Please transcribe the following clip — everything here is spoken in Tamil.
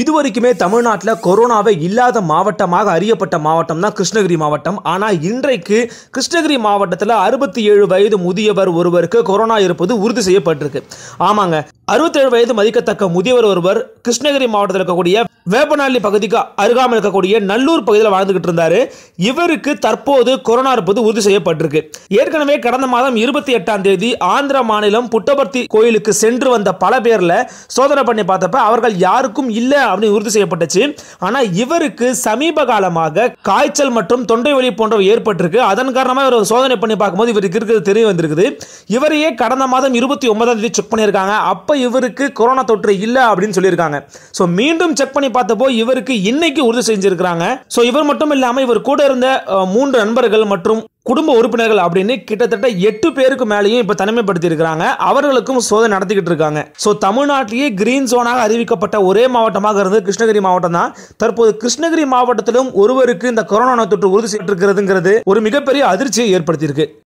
இது வரைக்குமே தமிழ்நாட்டில் கொரோனாவை இல்லாத மாவட்டமாக அறியப்பட்ட மாவட்டம் தான் கிருஷ்ணகிரி மாவட்டம் ஆனால் இன்றைக்கு கிருஷ்ணகிரி மாவட்டத்தில் அறுபத்தி ஏழு வயது முதியவர் ஒருவருக்கு கொரோனா இருப்பது உறுதி செய்யப்பட்டிருக்கு ஆமாங்க அறுபத்தேழு வயது மதிக்கத்தக்க முதியவர் ஒருவர் கிருஷ்ணகிரி மாவட்டத்தில் இருக்கக்கூடிய வேப்பநாள்ளி பகுதிக்கு அருகாமல் இருக்கக்கூடிய நல்லூர் பகுதியில் வாழ்ந்துகிட்டு இருந்தாரு இவருக்கு தற்போது கொரோனா இருப்பது உறுதி செய்யப்பட்டிருக்கு ஏற்கனவே கடந்த மாதம் இருபத்தி எட்டாம் தேதி ஆந்திர மாநிலம் புட்டபர்த்தி கோயிலுக்கு சென்று வந்த பல பேரில் சோதனை பண்ணி பார்த்தப்ப அவர்கள் யாருக்கும் இல்லை அப்படின்னு உறுதி செய்யப்பட்டுச்சு ஆனால் இவருக்கு சமீப காலமாக காய்ச்சல் மற்றும் தொண்டை வலி போன்றவை ஏற்பட்டிருக்கு அதன் காரணமாக இவர் சோதனை பண்ணி பார்க்கும்போது இவருக்கு இருக்கிறது தெரிய வந்திருக்குது இவரையே கடந்த மாதம் இருபத்தி ஒன்பதாம் தேதி செக் பண்ணியிருக்காங்க அப்போ அப்போ இவருக்கு கொரோனா தொற்று இல்லை அப்படின்னு சொல்லியிருக்காங்க ஸோ மீண்டும் செக் பண்ணி பார்த்தப்போ இவருக்கு இன்னைக்கு உறுதி செஞ்சிருக்கிறாங்க ஸோ இவர் மட்டும் இல்லாமல் இவர் கூட இருந்த மூன்று நண்பர்கள் மற்றும் குடும்ப உறுப்பினர்கள் அப்படின்னு கிட்டத்தட்ட எட்டு பேருக்கு மேலேயும் இப்போ தனிமைப்படுத்தி இருக்கிறாங்க அவர்களுக்கும் சோதனை நடத்திக்கிட்டு இருக்காங்க ஸோ தமிழ்நாட்டிலேயே கிரீன் ஜோனாக அறிவிக்கப்பட்ட ஒரே மாவட்டமாக இருந்தது கிருஷ்ணகிரி மாவட்டம் தான் தற்போது கிருஷ்ணகிரி மாவட்டத்திலும் ஒருவருக்கு இந்த கொரோனா நோய் தொற்று உறுதி செய்யப்பட்டிருக்கிறதுங்கிறது ஒரு மிகப்பெரிய அதிர்ச்சியை ஏற்படுத்தியிருக்கு